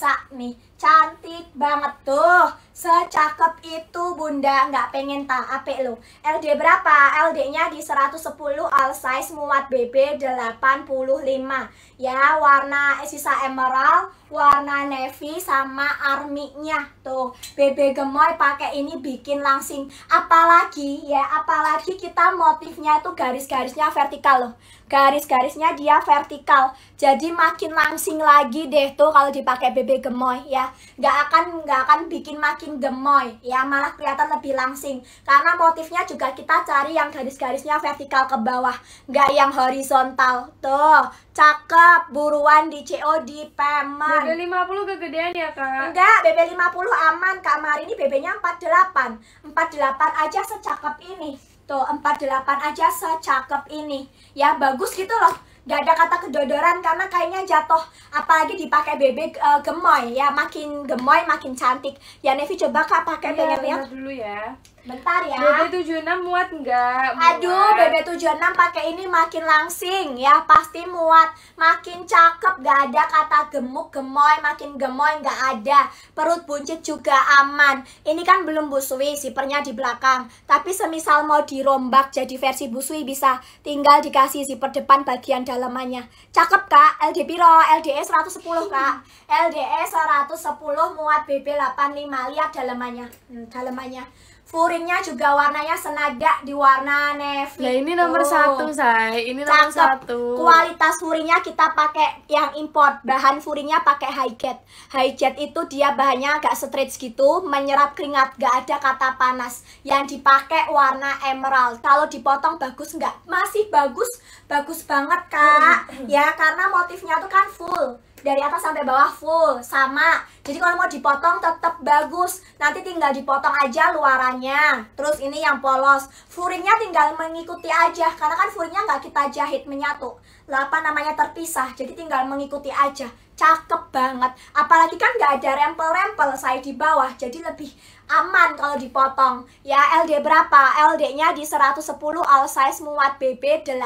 sat me Cantik banget tuh. Secakep itu bunda. Nggak pengen tak ape lo. LD berapa? LD-nya di 110 all size muat BB 85. Ya, warna sisa emerald, warna navy sama army-nya tuh. BB gemoy pakai ini bikin langsing. Apalagi ya, apalagi kita motifnya tuh garis-garisnya vertikal loh. Garis-garisnya dia vertikal. Jadi makin langsing lagi deh tuh kalau dipakai BB gemoy ya nggak akan nggak akan bikin makin gemoy ya malah kelihatan lebih langsing karena motifnya juga kita cari yang garis-garisnya vertikal ke bawah nggak yang horizontal tuh cakep buruan di COD peman BB50 kegedean ya kak? enggak BB50 aman kak ini BB-nya 48 48 aja secakep ini tuh 48 aja secakep ini ya bagus gitu loh gak ada kata kedodoran karena kayaknya jatuh apalagi dipakai bebek uh, gemoy ya makin gemoy makin cantik ya Nevi coba kak pakai iya, lihat dulu ya Bentar ya. BB76 muat nggak? Aduh, BB76 pakai ini makin langsing ya, pasti muat. Makin cakep, nggak ada kata gemuk, gemoy, makin gemoy nggak ada. Perut buncit juga aman. Ini kan belum busui, zipernya di belakang. Tapi semisal mau dirombak jadi versi busui bisa, tinggal dikasih zipper depan bagian dalamannya. Cakep kak, LD Piro, LDE 110 kak. LDE 110 muat BB85, lihat dalamannya. Hmm, dalamannya furingnya juga warnanya senada di warna navy. Nah ini nomor satu saya, ini Cakep. nomor satu. Kualitas furingnya kita pakai yang import, bahan furingnya pakai high jet. High jet itu dia bahannya agak stretch gitu, menyerap keringat, gak ada kata panas. Yang dipakai warna emerald. Kalau dipotong bagus nggak? Masih bagus, bagus banget kak. Hmm. ya karena motifnya tuh kan full dari atas sampai bawah full sama jadi kalau mau dipotong tetap bagus nanti tinggal dipotong aja luarannya terus ini yang polos furingnya tinggal mengikuti aja karena kan furingnya nggak kita jahit menyatu lapan namanya terpisah jadi tinggal mengikuti aja cakep banget apalagi kan nggak ada rempel-rempel saya di bawah jadi lebih aman kalau dipotong ya LD berapa? LD-nya di 110 all size muat BB 85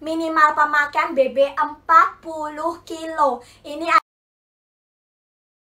minimal pemakaian BB 40 kilo ini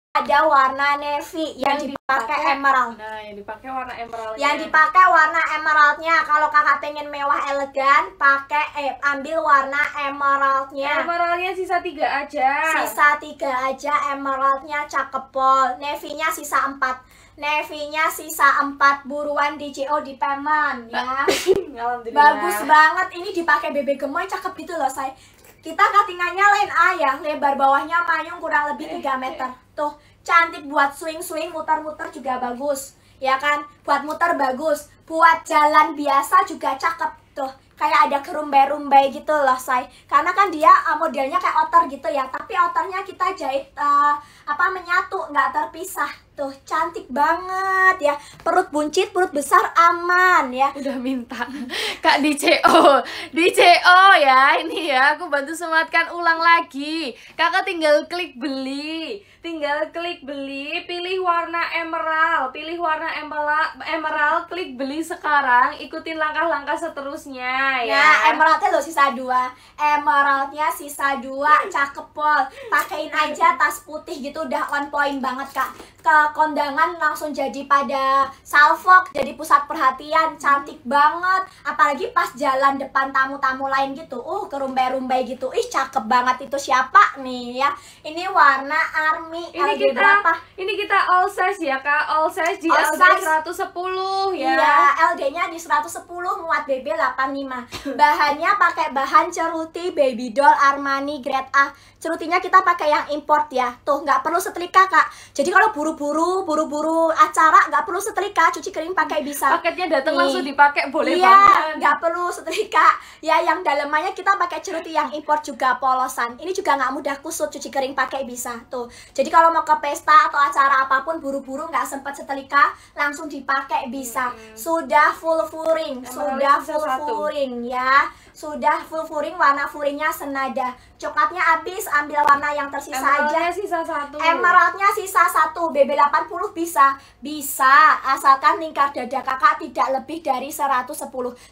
ada warna navy yang, yang dipakai, emerald. Nah, yang dipakai warna emerald. Yang dipakai warna emeraldnya. Kalau kakak pengen mewah elegan, pakai eh, ambil warna emeraldnya. Emeraldnya sisa tiga aja. Sisa tiga aja emeraldnya cakep pol. navy sisa empat. navy sisa empat buruan di CO di Peman ya. Bagus banget ini dipakai BB gemoy cakep gitu loh saya. Kita katingannya lain ayah lebar bawahnya mayung kurang lebih 3 eh, meter. Eh. Tuh, cantik buat swing-swing, muter-muter juga bagus. Ya kan? Buat muter bagus, buat jalan biasa juga cakep. Tuh, kayak ada kerumbai-rumbai gitu loh say karena kan dia uh, modelnya kayak otter gitu ya tapi otternya kita jahit uh, apa menyatu nggak terpisah tuh cantik banget ya perut buncit perut besar aman ya udah minta kak di CO di CO ya ini ya aku bantu sematkan ulang lagi kakak tinggal klik beli tinggal klik beli pilih warna emerald pilih warna emerald emerald klik beli sekarang ikutin langkah-langkah seterusnya ya. Nah, emeraldnya loh sisa dua. Emeraldnya sisa dua, cakep pol. Pakein aja tas putih gitu udah on point banget kak ke kondangan langsung jadi pada salfok, jadi pusat perhatian, cantik banget. Apalagi pas jalan depan tamu-tamu lain gitu, uh kerumbai-rumbai gitu, ih cakep banget itu siapa nih ya. Ini warna army ini LG kita, berapa? Ini kita all size ya kak, all size di all LG size. 110 ya. Iya, LG-nya di 110 muat BB 85. Bahannya pakai bahan ceruti baby doll Armani grade A. Cerutinya kita pakai yang import ya. Tuh nggak perlu setrika kak. Jadi kalau buru buru-buru buru-buru acara nggak perlu setrika cuci kering pakai bisa paketnya datang langsung dipakai boleh iya, banget nggak perlu setrika ya yang dalemannya kita pakai ceruti yang impor juga polosan ini juga nggak mudah kusut cuci kering pakai bisa tuh jadi kalau mau ke pesta atau acara apapun buru-buru nggak sempat setrika langsung dipakai bisa sudah full furing sudah full furing ya sudah full furing warna furingnya senada coklatnya habis ambil warna yang tersisa emeraldnya aja sisa satu emeraldnya sisa satu BB80 bisa bisa asalkan lingkar dada kakak tidak lebih dari 110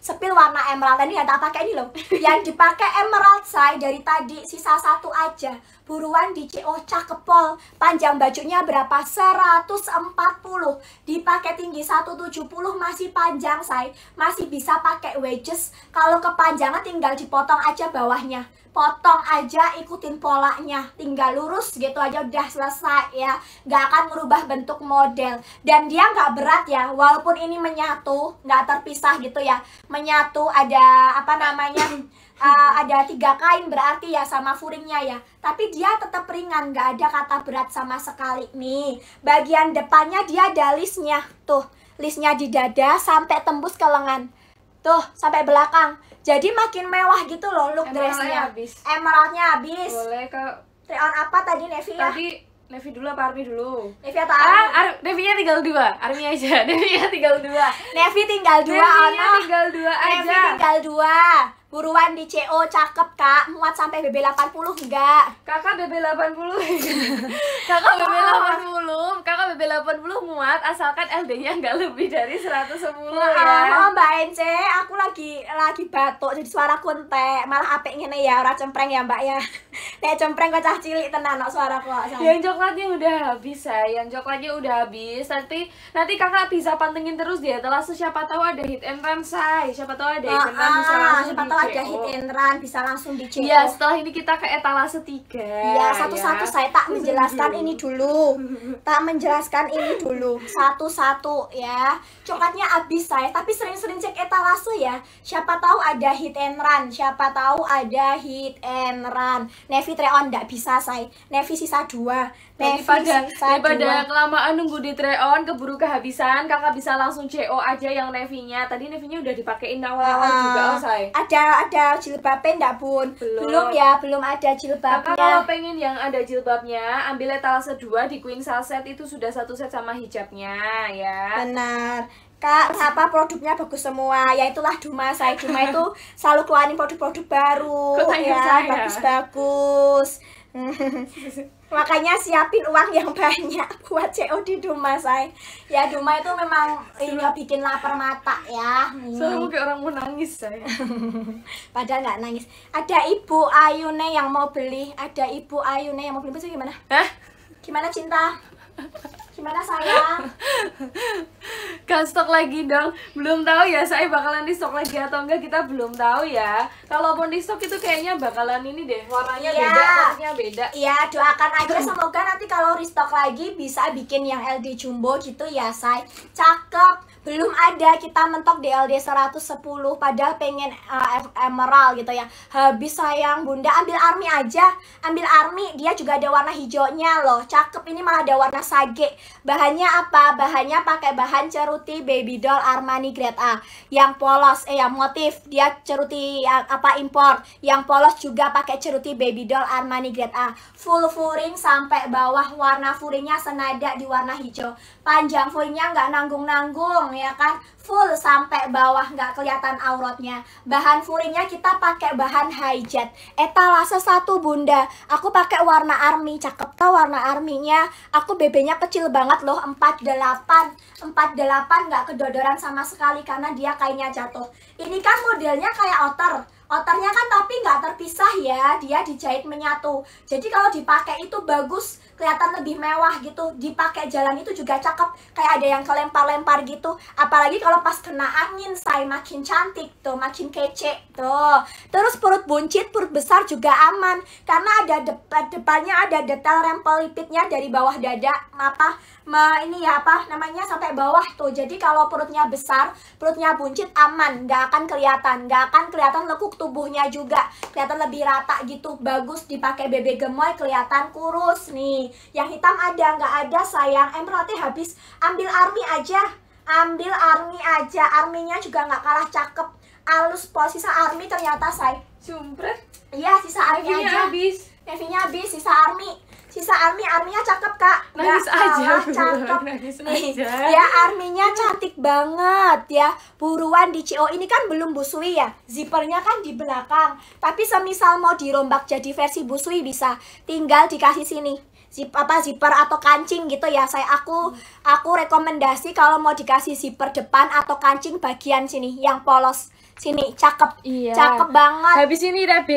sepil warna emerald ini yang tak pakai ini loh yang dipakai emerald saya dari tadi sisa satu aja buruan di CO oh, cakepol panjang bajunya berapa 140 dipakai tinggi 170 masih panjang saya masih bisa pakai wedges kalau kepanjang jangan tinggal dipotong aja bawahnya potong aja ikutin polanya tinggal lurus gitu aja udah selesai ya nggak akan merubah bentuk model dan dia nggak berat ya walaupun ini menyatu nggak terpisah gitu ya menyatu ada apa namanya uh, ada tiga kain berarti ya sama furingnya ya tapi dia tetap ringan nggak ada kata berat sama sekali nih bagian depannya dia ada listnya tuh listnya di dada sampai tembus ke lengan tuh sampai belakang jadi makin mewah gitu loh look dressnya habis emeraldnya habis boleh ke try on apa tadi Nevi ya tadi Nevi dulu apa Army dulu? Nevi atau Army? Ah, Ar Nevi nya tinggal dua, Army aja. Nevi nya tinggal dua. Nevi tinggal dua, Nevi tinggal dua aja. Nevi tinggal dua. Buruan di CO cakep kak, muat sampai BB 80 enggak? Kakak BB 80 Kakak BB 80, kakak BB 80 muat asalkan LD-nya enggak lebih dari 110 ya Oh Mbak Ence, aku lagi lagi batuk jadi suara kontek Malah apik ngene ya, orang cempreng ya mbak ya Nek cempreng kok cah cilik tenan no suara kok Yang coklatnya udah habis ya yang coklatnya udah habis Nanti nanti kakak bisa pantengin terus dia telah siapa tahu ada hit and run say Siapa tahu ada hit and run bisa ah, ah, langsung siapa tahu ada hit oh. and run bisa langsung di CO. Iya, setelah ini kita ke etalase 3. Iya, satu-satu ya. saya tak menjelaskan ini dulu. Tak menjelaskan ini dulu. Satu-satu ya. Coklatnya habis saya, tapi sering-sering cek etalase ya. Siapa tahu ada hit and run, siapa tahu ada hit and run. Nevi Treon enggak bisa saya. Nevi sisa dua daripada pada kelamaan nunggu di treon keburu kehabisan kakak bisa langsung CO aja yang nevinya tadi nevinya udah dipakein awal-awal ah, juga oh say ada ada jilbabnya enggak bun? Belum, belum ya, belum ada jilbabnya Kakak kalau pengen yang ada jilbabnya ambil etalase 2 di Queen Salset itu sudah satu set sama hijabnya ya Benar Kak, apa produknya bagus semua. Ya itulah Duma saya. Duma itu selalu keluarin produk-produk baru Kutanya ya, bagus-bagus. Makanya siapin uang yang banyak buat COD di Duma saya. Ya Duma itu memang ini bikin lapar mata ya. Hmm. selalu kayak orang mau nangis saya. Padahal nggak nangis. Ada Ibu Ayune yang mau beli. Ada Ibu Ayune yang mau beli. Itu gimana? Hah? Gimana cinta? Gimana sayang? kan stok lagi dong. Belum tahu ya saya bakalan di stok lagi atau enggak kita belum tahu ya. Kalaupun di stok itu kayaknya bakalan ini deh warnanya iya. beda, warnanya beda. Iya, doakan aja semoga nanti kalau restock lagi bisa bikin yang LD jumbo gitu ya, saya. Cakep belum ada kita mentok di LD 110 padahal pengen uh, emerald gitu ya habis sayang bunda ambil army aja ambil army dia juga ada warna hijaunya loh cakep ini malah ada warna sage bahannya apa bahannya pakai bahan ceruti baby doll Armani grade A yang polos eh yang motif dia ceruti yang eh, apa import yang polos juga pakai ceruti baby doll Armani grade A full furing sampai bawah warna furingnya senada di warna hijau panjang fullnya nggak nanggung-nanggung ya kan full sampai bawah nggak kelihatan auratnya bahan fullnya kita pakai bahan hijet etalase satu bunda aku pakai warna army cakep tau warna arminya aku BB kecil banget loh 48 48 nggak kedodoran sama sekali karena dia kainnya jatuh ini kan modelnya kayak outer Outernya kan tapi nggak terpisah ya, dia dijahit menyatu. Jadi kalau dipakai itu bagus, kelihatan lebih mewah gitu. Dipakai jalan itu juga cakep, kayak ada yang kelempar-lempar gitu. Apalagi kalau pas kena angin, saya makin cantik tuh, makin kece tuh. Terus perut buncit, perut besar juga aman. Karena ada depan depannya ada detail rempel lipitnya dari bawah dada, apa ma ini ya apa namanya sampai bawah tuh. Jadi kalau perutnya besar, perutnya buncit aman, nggak akan kelihatan, nggak akan kelihatan lekuk tubuhnya juga kelihatan lebih rata gitu bagus dipakai bebek gemoy kelihatan kurus nih yang hitam ada nggak ada sayang emeraldnya habis ambil army aja ambil army aja arminya juga nggak kalah cakep alus pol sisa army ternyata say sumpret iya sisa army Evinya aja habis Evinya habis sisa army sisa Army Arminya cakep kak nangis Gak aja kalah, cakep nangis nih aja. ya Arminya cantik banget ya buruan di CO ini kan belum busui ya zipernya kan di belakang tapi semisal mau dirombak jadi versi busui bisa tinggal dikasih sini zip apa zipper atau kancing gitu ya saya aku aku rekomendasi kalau mau dikasih zipper depan atau kancing bagian sini yang polos sini cakep iya. cakep banget habis ini Rabi